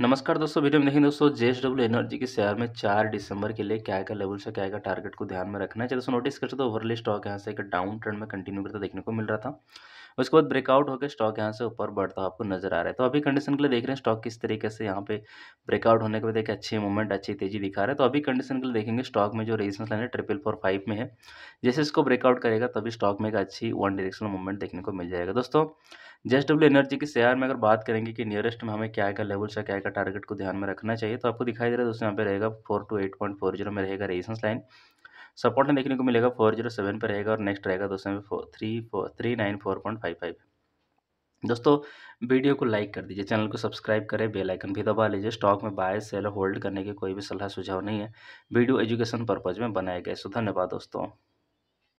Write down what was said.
नमस्कार दोस्तों वीडियो में देखेंगे दोस्तों जे डब्ल्यू एनर्जी के शेयर में चार दिसंबर के लिए क्या क्या लेवल से क्या क्या टारगेट को ध्यान में रखना है चलिए दोस्तों नोटिस करते तो ओवरली स्टॉक यहाँ से एक डाउन ट्रेंड में कंटिन्यू करता देखने को मिल रहा था उसके बाद ब्रेकआउट होकर स्टॉक यहाँ से ऊपर बढ़ता आपको नजर आ रहा है तो अभी कंडीशन के लिए देख रहे हैं स्टॉक किस तरीके से यहाँ पे ब्रेकआउट होने के बाद एक अच्छे मूवमेंट अच्छी तेजी दिखा रहा है तो अभी कंडीशन के लिए देखेंगे स्टॉक में जो रेजिस्टेंस लाइन है ट्रिपल फोर फाइव में है जैसे इसको ब्रेकआउट करेगा तभी स्टॉक में एक अच्छी वन डायरेक्शनल मूवमेंट देखने को मिल जाएगा दोस्तों जेस डब्ल्यू एनर्जी के शेयर में अगर बात करेंगे कि नियरेस्ट में हमें क्या क्या लेवल से क्या का टारगेट को ध्यान में रखना चाहिए तो आपको दिखाई दे रहा है दोस्तों यहाँ पे रहेगा four two eight point four zero में रहेगा रेजिस्टेंस लाइन सपोर्ट में देखने को मिलेगा फोर जीरो सेवन पर रहेगा और नेक्स्ट रहेगा दोस्तों यहाँ three four three nine four point five five दोस्तों वीडियो को लाइक कर दीजिए चैनल को सब्सक्राइब करें बेल आइकन भी दबा लीजिए स्टॉक में बाय सेल होल्ड करने के कोई भी सलाह सुझाव नहीं है वीडियो एजुकेशन पर्पज़ में बनाया गया सो धन्यवाद दोस्तों